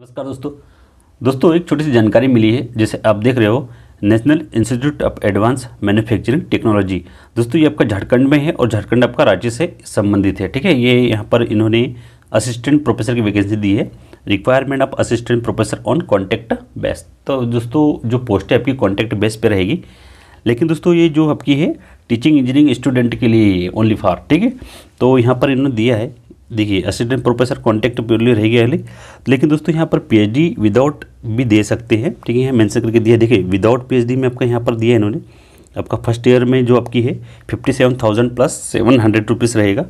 नमस्कार दोस्तों दोस्तों एक छोटी सी जानकारी मिली है जिसे आप देख रहे हो national institute of advance manufacturing technology दोस्तों ये आपका झारखंड में है और झारखंड आपका राज्य से संबंधित है ठीक है ये यहाँ पर इन्होंने असिस्टेंट प्रोफेसर की वैकेंसी दी है requirement of assistant professor on contact base तो दोस्तों जो पोस्ट है आपकी कॉन्टैक्ट बेस पर रहेगी लेकिन दोस्तों ये जो आपकी है टीचिंग इंजीनियरिंग स्टूडेंट के लिए ओनली फॉर ठीक है तो यहाँ पर इन्होंने दिया है देखिए असिस्टेंट प्रोफेसर कॉन्टैक्ट प्योरली रहेगी अगली लेकिन दोस्तों यहाँ पर पीएचडी विदाउट भी दे सकते हैं ठीक है यहाँ मैंसन करके दिया देखिए विदाउट पीएचडी में आपका यहाँ पर दिया है इन्होंने आपका फर्स्ट ईयर में जो आपकी है fifty seven thousand plus seven hundred rupees रहेगा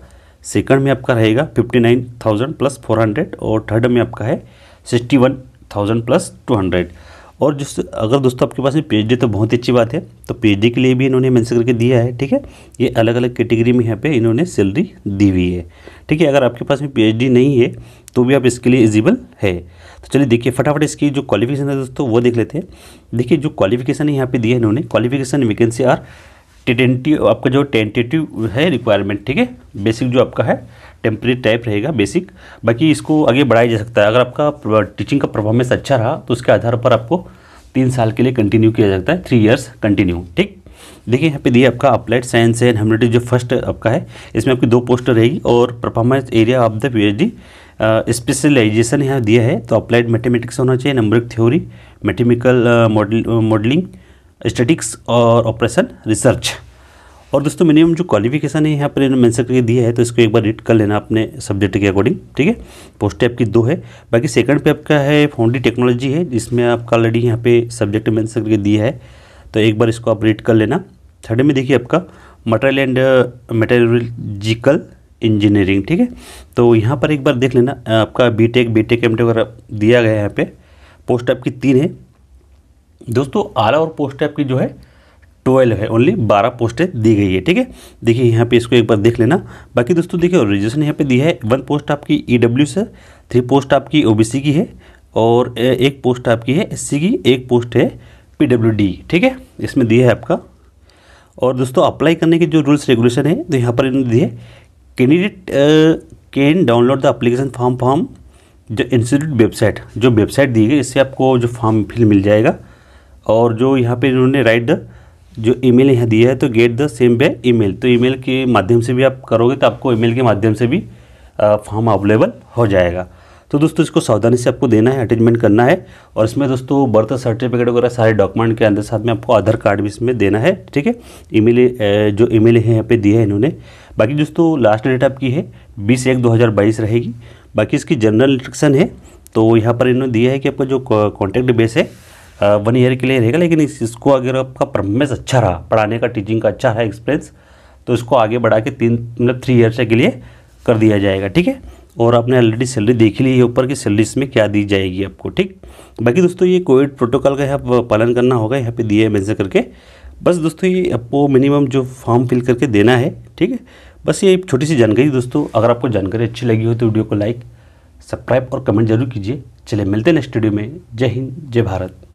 सेकंड में आपका रहेगा fifty nine thousand plus four hundred और थर्ड में आपका है sixty one thousand plus two hundred और जिस अगर दोस्तों आपके पास पी तो बहुत अच्छी बात है तो पी के लिए भी इन्होंने मैंसन करके दिया है ठीक है ये अलग अलग कैटेगरी में यहाँ पे इन्होंने सैलरी दी हुई है ठीक है अगर आपके पास में पी नहीं है तो भी आप इसके लिए एलिजिबल है तो चलिए देखिए फटाफट इसकी जो क्वालिफिकेशन है दोस्तों वो देख लेते हैं देखिए जो क्वालिफिकेशन यहाँ पर दिया है इन्होंने क्वालिफिकेशन वैकेंसी आर टेंटेटिव आपका जो टेंटेटिव है रिक्वायरमेंट ठीक है बेसिक जो आपका है टेम्प्रेरी टाइप रहेगा बेसिक बाकी इसको आगे बढ़ाया जा सकता है अगर आपका टीचिंग का परफॉर्मेंस अच्छा रहा तो उसके आधार पर आपको तीन साल के लिए कंटिन्यू किया जाता है थ्री ईयर्स कंटिन्यू ठीक देखिए यहाँ पे दिया आपका अप्लाइड साइंस एंड ह्यूमनिटीज जो फर्स्ट आपका है इसमें आपकी दो पोस्ट रहेगी और performance area of the PhD specialisation यहाँ दिया है तो अप्लाइड मैथमेटिक्स होना चाहिए number theory mathematical modelling statics और ऑपरेशन रिसर्च और दोस्तों मिनिमम जो क्वालिफिकेशन है यहाँ पर इन्होंने मैंसन करके दिया है तो इसको एक बार रीड कर लेना अपने सब्जेक्ट के अकॉर्डिंग ठीक है पोस्ट पे आपकी दो है बाकी सेकंड पे आपका है फाउंडी टेक्नोलॉजी है जिसमें आपका ऑलरेडी यहाँ पे सब्जेक्ट मैंसन करके दिया है तो एक बार इसको आप रीड कर लेना थर्ड में देखिए आपका मटेरियल एंड मेटेरियोलॉजिकल इंजीनियरिंग ठीक है तो यहाँ पर एक बार देख लेना आपका बी टेक बी टेक वगैरह दिया गया है यहाँ पर पोस्ट आपकी तीन है दोस्तों आला और पोस्ट आपकी जो है ट्वेल्व है ओनली बारह पोस्टें दी गई है ठीक है देखिए यहाँ पे इसको एक बार देख लेना बाकी दोस्तों देखिए रजिस्ट्रेशन यहाँ पे दी है वन पोस्ट आपकी ई e डब्ल्यू से थ्री पोस्ट आपकी ओ की है और एक पोस्ट आपकी है एस की एक पोस्ट है पी ठीक है इसमें दिया है आपका और दोस्तों अप्लाई करने के जो रूल्स रेगुलेशन है तो यहाँ पर इन्होंने दिए candidate can download the application form form जो इंस्टीट्यूट वेबसाइट जो वेबसाइट दी गई इससे आपको जो फॉर्म फिल मिल जाएगा और जो यहाँ पर इन्होंने राइट द जो ईमेल यहाँ दिया है तो get the same by email तो ईमेल के माध्यम से भी आप करोगे तो आपको ईमेल के माध्यम से भी फॉर्म अवेलेबल हो जाएगा तो दोस्तों इसको सावधानी से आपको देना है अटैचमेंट करना है और इसमें दोस्तों बर्थ सर्टिफिकेट वगैरह सारे डॉक्यूमेंट के अंदर साथ में आपको आधार कार्ड भी इसमें देना है ठीक है ईमेल जो ईमेल है यहाँ पे दिया है इन्होंने बाकी दोस्तों लास्ट डेट आपकी है बीस एक दो हज़ार बाईस रहेगी बाकी इसकी जनरल इंस्ट्रक्शन है तो यहाँ पर इन्होंने दिया है कि आपका जो कॉन्टैक्ट बेस है वन ईयर के लिए रहेगा लेकिन इस इसको अगर आपका परफॉर्मेंस अच्छा रहा पढ़ाने का टीचिंग का अच्छा रहा एक्सपीरियंस तो इसको आगे बढ़ा के तीन मतलब थ्री ईयर्स के लिए कर दिया जाएगा ठीक है और आपने ऑलरेडी सैलरी देख ली है ऊपर की सैलरी इसमें क्या दी जाएगी आपको ठीक बाकी दोस्तों ये कोविड प्रोटोकॉल का यहाँ पालन करना होगा यहाँ पे दिए मैसेज करके बस दोस्तों ये आपको मिनिमम जो फॉर्म फिल करके देना है ठीक है बस ये छोटी सी जानकारी दोस्तों अगर आपको जानकारी अच्छी लगी हो तो वीडियो को लाइक सब्सक्राइब और कमेंट जरूर कीजिए चले मिलते हैं नेक्स्ट वीडियो में जय हिंद जय भारत